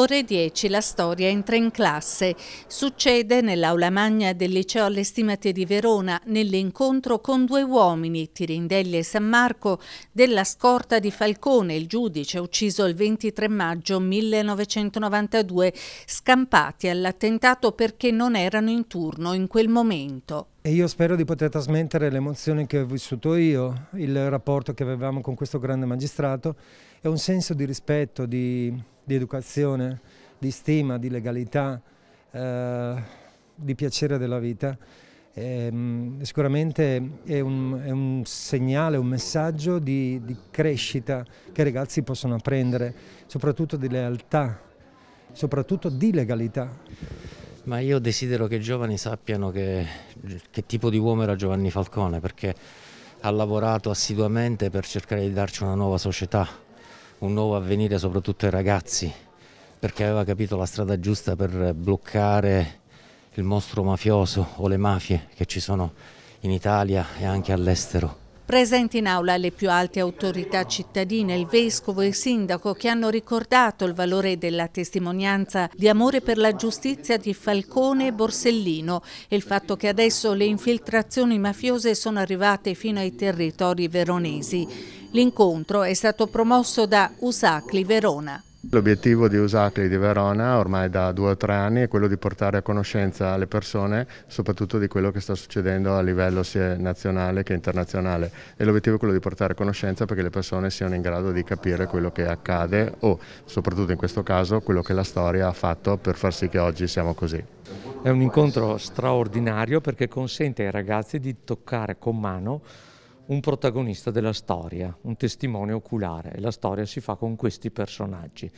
Ore 10, la storia entra in classe. Succede nell'aula magna del liceo alle stimate di Verona, nell'incontro con due uomini, Tirindelli e San Marco, della scorta di Falcone, il giudice ucciso il 23 maggio 1992, scampati all'attentato perché non erano in turno in quel momento. E io spero di poter trasmettere l'emozione che ho vissuto io, il rapporto che avevamo con questo grande magistrato e un senso di rispetto, di, di educazione, di stima, di legalità, eh, di piacere della vita. Ehm, e, sicuramente è un, è un, segnale, un messaggio di, di crescita che i ragazzi possono apprendere, soprattutto di lealtà, soprattutto di legalità. Ma io desidero che i giovani sappiano che, che tipo di uomo era Giovanni Falcone perché ha lavorato assiduamente per cercare di darci una nuova società, un nuovo avvenire soprattutto ai ragazzi perché aveva capito la strada giusta per bloccare il mostro mafioso o le mafie che ci sono in Italia e anche all'estero. Presenti in aula le più alte autorità cittadine, il vescovo e il sindaco che hanno ricordato il valore della testimonianza di amore per la giustizia di Falcone e Borsellino e il fatto che adesso le infiltrazioni mafiose sono arrivate fino ai territori veronesi. L'incontro è stato promosso da Usacli Verona. L'obiettivo di Usacli di Verona ormai da due o tre anni è quello di portare a conoscenza le persone soprattutto di quello che sta succedendo a livello sia nazionale che internazionale e l'obiettivo è quello di portare a conoscenza perché le persone siano in grado di capire quello che accade o soprattutto in questo caso quello che la storia ha fatto per far sì che oggi siamo così. È un incontro straordinario perché consente ai ragazzi di toccare con mano un protagonista della storia, un testimone oculare e la storia si fa con questi personaggi.